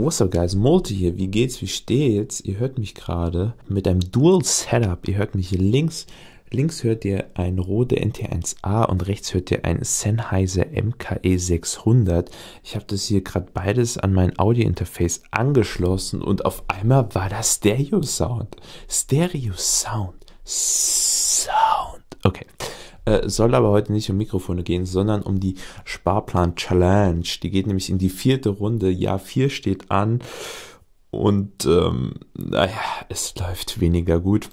What's up guys, Multi hier, wie geht's, wie steht's? Ihr hört mich gerade mit einem Dual Setup, ihr hört mich hier links, links hört ihr ein Rode NT1A und rechts hört ihr ein Sennheiser MKE 600. Ich habe das hier gerade beides an mein Audio-Interface angeschlossen und auf einmal war das Stereo-Sound. Stereo-Sound. Sound. Okay, äh, soll aber heute nicht um Mikrofone gehen, sondern um die Sparplan-Challenge. Die geht nämlich in die vierte Runde. Jahr vier steht an. Und ähm, naja, es läuft weniger gut.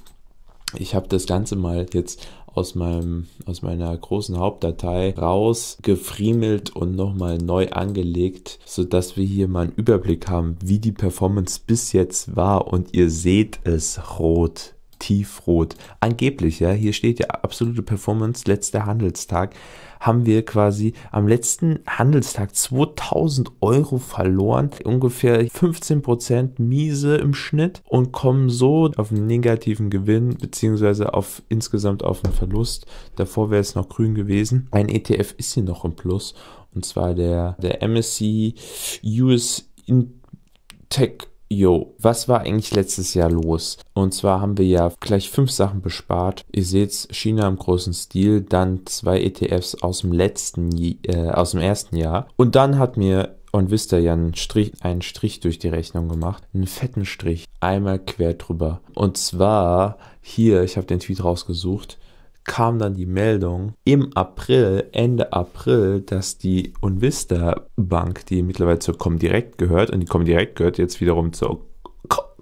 Ich habe das Ganze mal jetzt aus, meinem, aus meiner großen Hauptdatei rausgefriemelt und nochmal neu angelegt, sodass wir hier mal einen Überblick haben, wie die Performance bis jetzt war. Und ihr seht es rot tiefrot. Angeblich, ja, hier steht ja absolute Performance, letzter Handelstag, haben wir quasi am letzten Handelstag 2000 Euro verloren, ungefähr 15% miese im Schnitt und kommen so auf einen negativen Gewinn beziehungsweise auf insgesamt auf einen Verlust. Davor wäre es noch grün gewesen. Ein ETF ist hier noch im Plus und zwar der, der MSC US Tech Jo, was war eigentlich letztes Jahr los? Und zwar haben wir ja gleich fünf Sachen bespart. Ihr seht's, China im großen Stil, dann zwei ETFs aus dem letzten, äh, aus dem ersten Jahr. Und dann hat mir und wisst ihr ja, einen Strich, einen Strich durch die Rechnung gemacht. Einen fetten Strich. Einmal quer drüber. Und zwar hier, ich habe den Tweet rausgesucht kam dann die Meldung im April, Ende April, dass die Unvista Bank, die mittlerweile zur Comdirect gehört, und die Comdirect gehört jetzt wiederum zur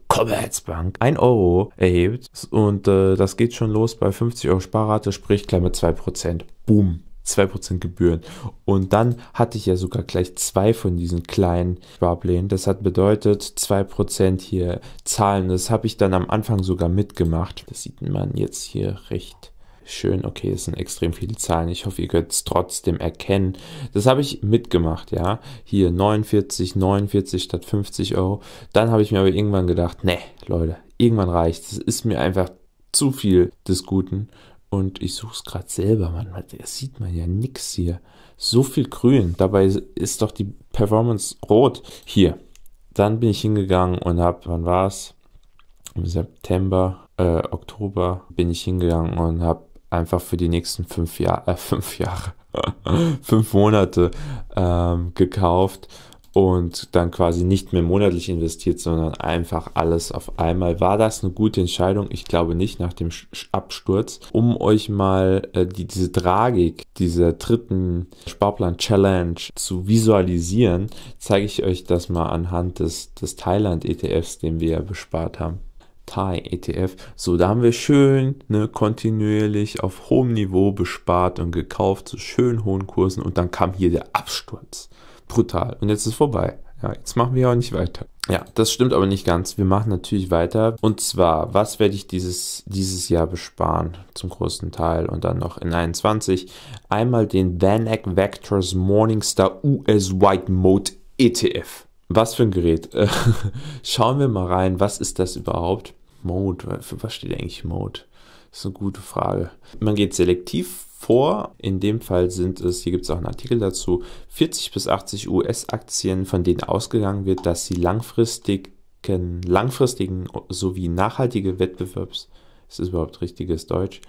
Commerzbank 1 Euro erhebt. Und äh, das geht schon los bei 50 Euro Sparrate, sprich Klammer 2%. Boom. 2% Gebühren. Und dann hatte ich ja sogar gleich zwei von diesen kleinen Sparplänen. Das hat bedeutet 2% hier zahlen. Das habe ich dann am Anfang sogar mitgemacht. Das sieht man jetzt hier recht schön, okay, es sind extrem viele Zahlen. Ich hoffe, ihr könnt es trotzdem erkennen. Das habe ich mitgemacht, ja. Hier 49, 49 statt 50 Euro. Dann habe ich mir aber irgendwann gedacht, ne, Leute, irgendwann reicht es. ist mir einfach zu viel des Guten. Und ich suche es gerade selber, man, das sieht man ja nix hier. So viel grün, dabei ist doch die Performance rot. Hier, dann bin ich hingegangen und habe, wann war es? Im September, äh, Oktober bin ich hingegangen und habe einfach für die nächsten fünf, Jahr, äh, fünf Jahre, fünf Monate ähm, gekauft und dann quasi nicht mehr monatlich investiert, sondern einfach alles auf einmal. War das eine gute Entscheidung? Ich glaube nicht nach dem Absturz. Um euch mal äh, die, diese Tragik dieser dritten Sparplan-Challenge zu visualisieren, zeige ich euch das mal anhand des, des Thailand-ETFs, den wir ja bespart haben. Thai ETF. So, da haben wir schön ne, kontinuierlich auf hohem Niveau bespart und gekauft zu so schön hohen Kursen und dann kam hier der Absturz. Brutal. Und jetzt ist es vorbei. Ja, jetzt machen wir auch nicht weiter. Ja, das stimmt aber nicht ganz. Wir machen natürlich weiter. Und zwar, was werde ich dieses, dieses Jahr besparen? Zum großen Teil und dann noch in 21. Einmal den VanEck Vectors Morningstar US White Mode ETF. Was für ein Gerät. Äh, schauen wir mal rein, was ist das überhaupt? Mode, für was steht eigentlich Mode? Das ist eine gute Frage. Man geht selektiv vor. In dem Fall sind es, hier gibt es auch einen Artikel dazu, 40 bis 80 US-Aktien, von denen ausgegangen wird, dass sie langfristigen, langfristigen sowie nachhaltige Wettbewerbs, ist das überhaupt richtiges Deutsch,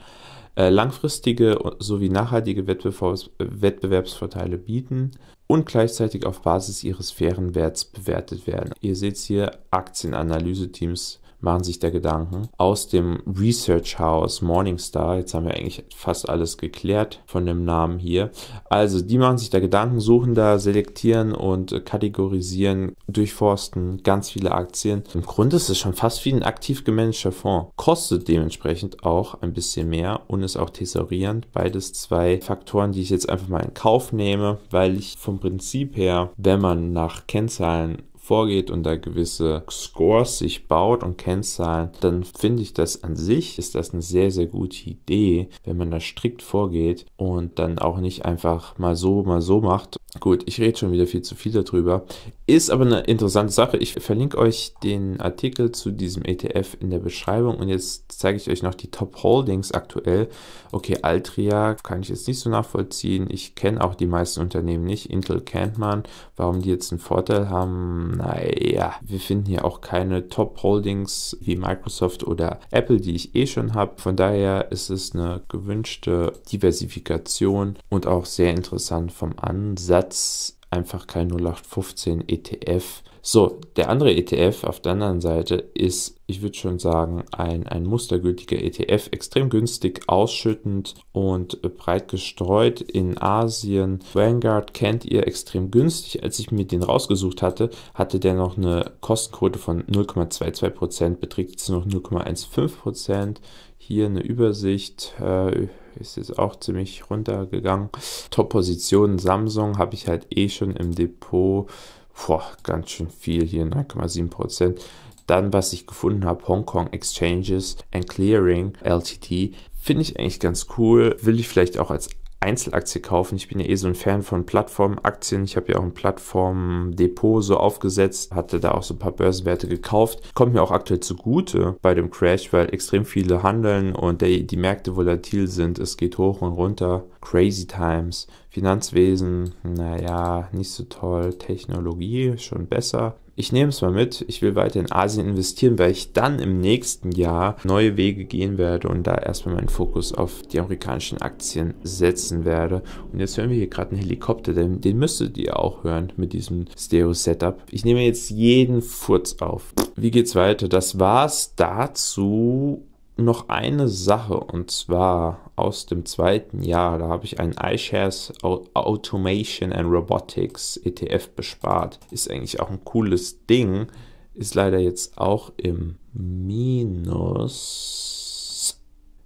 äh, langfristige sowie nachhaltige Wettbewerbs, Wettbewerbsvorteile bieten und gleichzeitig auf Basis ihres fairen Werts bewertet werden. Ihr seht hier Aktienanalyse-Teams machen sich da Gedanken. Aus dem Research House Morningstar, jetzt haben wir eigentlich fast alles geklärt von dem Namen hier. Also, die machen sich da Gedanken, suchen da, selektieren und kategorisieren, durchforsten ganz viele Aktien. Im Grunde ist es schon fast wie ein aktiv gemanagter Fonds. Kostet dementsprechend auch ein bisschen mehr und ist auch tesorierend. Beides zwei Faktoren, die ich jetzt einfach mal in Kauf nehme, weil ich vom Prinzip her, wenn man nach Kennzahlen vorgeht und da gewisse Scores sich baut und Kennzahlen, dann finde ich das an sich ist das eine sehr, sehr gute Idee, wenn man da strikt vorgeht und dann auch nicht einfach mal so, mal so macht. Gut, ich rede schon wieder viel zu viel darüber. Ist aber eine interessante Sache. Ich verlinke euch den Artikel zu diesem ETF in der Beschreibung und jetzt zeige ich euch noch die Top Holdings aktuell. Okay, Altria kann ich jetzt nicht so nachvollziehen. Ich kenne auch die meisten Unternehmen nicht. Intel kennt man. Warum die jetzt einen Vorteil haben, naja, wir finden hier auch keine Top-Holdings wie Microsoft oder Apple, die ich eh schon habe. Von daher ist es eine gewünschte Diversifikation und auch sehr interessant vom Ansatz einfach kein 0815 ETF so, der andere ETF auf der anderen Seite ist, ich würde schon sagen, ein, ein mustergültiger ETF, extrem günstig, ausschüttend und breit gestreut in Asien. Vanguard kennt ihr extrem günstig. Als ich mir den rausgesucht hatte, hatte der noch eine Kostenquote von 0,22%, beträgt jetzt noch 0,15%. Hier eine Übersicht. Äh, ist jetzt auch ziemlich runtergegangen. Top-Positionen Samsung habe ich halt eh schon im Depot. Boah, ganz schön viel hier, 9,7%. Dann, was ich gefunden habe, Hong Kong Exchanges and Clearing LTD, finde ich eigentlich ganz cool. Will ich vielleicht auch als Einzelaktie kaufen. Ich bin ja eh so ein Fan von Plattformaktien. Ich habe ja auch ein Plattformdepot so aufgesetzt, hatte da auch so ein paar Börsenwerte gekauft. Kommt mir auch aktuell zugute bei dem Crash, weil extrem viele handeln und der, die Märkte volatil sind. Es geht hoch und runter. Crazy Times. Finanzwesen, naja, nicht so toll. Technologie schon besser ich nehme es mal mit, ich will weiter in Asien investieren, weil ich dann im nächsten Jahr neue Wege gehen werde und da erstmal meinen Fokus auf die amerikanischen Aktien setzen werde. Und jetzt hören wir hier gerade einen Helikopter, den, den müsstet ihr auch hören mit diesem Stereo-Setup. Ich nehme jetzt jeden Furz auf. Wie geht's weiter? Das war's dazu noch eine Sache und zwar aus dem zweiten Jahr. Da habe ich einen iShares Automation and Robotics ETF bespart. Ist eigentlich auch ein cooles Ding. Ist leider jetzt auch im Minus.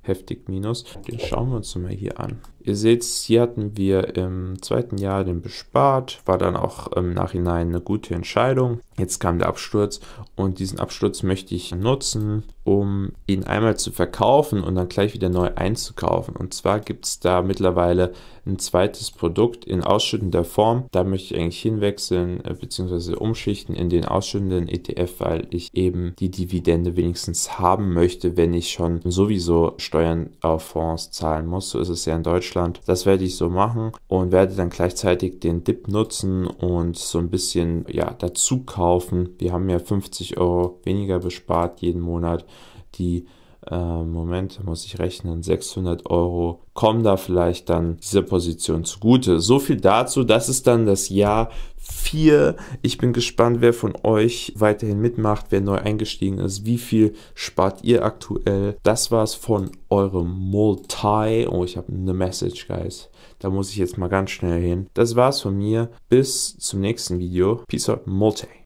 Heftig Minus. Den schauen wir uns mal hier an. Ihr seht, hier hatten wir im zweiten Jahr den bespart, war dann auch im Nachhinein eine gute Entscheidung. Jetzt kam der Absturz und diesen Absturz möchte ich nutzen, um ihn einmal zu verkaufen und dann gleich wieder neu einzukaufen. Und zwar gibt es da mittlerweile ein zweites Produkt in ausschüttender Form. Da möchte ich eigentlich hinwechseln äh, bzw. umschichten in den ausschüttenden ETF, weil ich eben die Dividende wenigstens haben möchte, wenn ich schon sowieso Steuern auf Fonds zahlen muss. So ist es ja in Deutschland. Deutschland. Das werde ich so machen und werde dann gleichzeitig den Dip nutzen und so ein bisschen ja, dazu kaufen. Wir haben ja 50 Euro weniger bespart jeden Monat. Die äh, Moment, muss ich rechnen, 600 Euro kommen da vielleicht dann dieser Position zugute. So viel dazu, das ist dann das Jahr 4. Ich bin gespannt, wer von euch weiterhin mitmacht, wer neu eingestiegen ist, wie viel spart ihr aktuell. Das war's von eurem Multi. Oh, ich habe eine Message, guys. Da muss ich jetzt mal ganz schnell hin. Das war's von mir. Bis zum nächsten Video. Peace out, Multi.